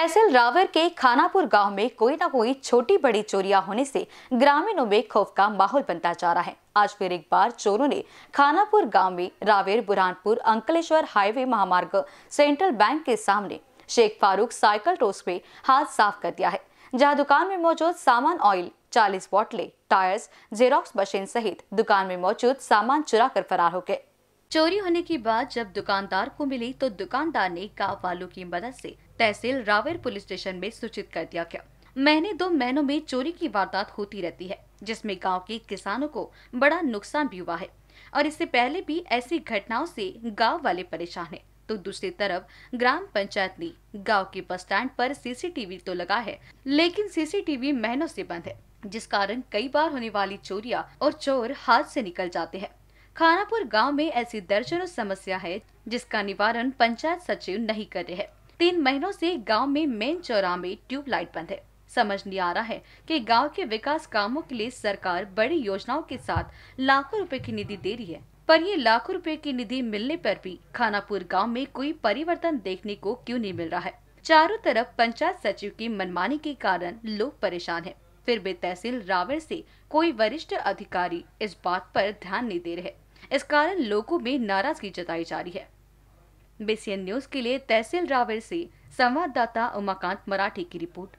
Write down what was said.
तहसील रावर के खानापुर गांव में कोई ना कोई छोटी बड़ी चोरियां होने से ग्रामीणों में खौफ का माहौल बनता जा रहा है आज फिर एक बार चोरों ने खानापुर गांव में रावेर बुरहानपुर अंकलेश्वर हाईवे महामार्ग सेंट्रल बैंक के सामने शेख फारूक साइकिल रोस में हाथ साफ कर दिया है जहां दुकान में मौजूद सामान ऑयल चालीस बॉटले टायर्स जेरोक्स मशीन सहित दुकान में मौजूद सामान चुरा कर फरार हो गए चोरी होने के बाद जब दुकानदार को मिली तो दुकानदार ने गाँव वालों की मदद से तहसील रावेर पुलिस स्टेशन में सूचित कर दिया गया महीने दो महीनों में चोरी की वारदात होती रहती है जिसमें गांव के किसानों को बड़ा नुकसान भी हुआ है और इससे पहले भी ऐसी घटनाओं से गांव वाले परेशान हैं तो दूसरी तरफ ग्राम पंचायत ने गांव के बस स्टैंड पर सीसीटीवी तो लगा है लेकिन सीसीटीवी महीनों से बंद है जिस कारण कई बार होने वाली चोरिया और चोर हाथ से निकल जाते हैं खानापुर गांव में ऐसी दर्जनों समस्या है जिसका निवारण पंचायत सचिव नहीं कर रहे हैं तीन महीनों से गांव में मेन चौराह में ट्यूबलाइट बंद है समझ नहीं आ रहा है कि गांव के विकास कामों के लिए सरकार बड़ी योजनाओं के साथ लाखों रुपए की निधि दे रही है पर ये लाखों रुपए की निधि मिलने पर भी खानापुर गांव में कोई परिवर्तन देखने को क्यों नहीं मिल रहा है चारों तरफ पंचायत सचिव की मनमानी के कारण लोग परेशान हैं। फिर भी तहसील रावण से कोई वरिष्ठ अधिकारी इस बात पर ध्यान नहीं दे रहे इस कारण लोगों में नाराजगी जताई जा रही है बीसीएन न्यूज के लिए तहसील रावेर से संवाददाता उमाकांत मराठी की रिपोर्ट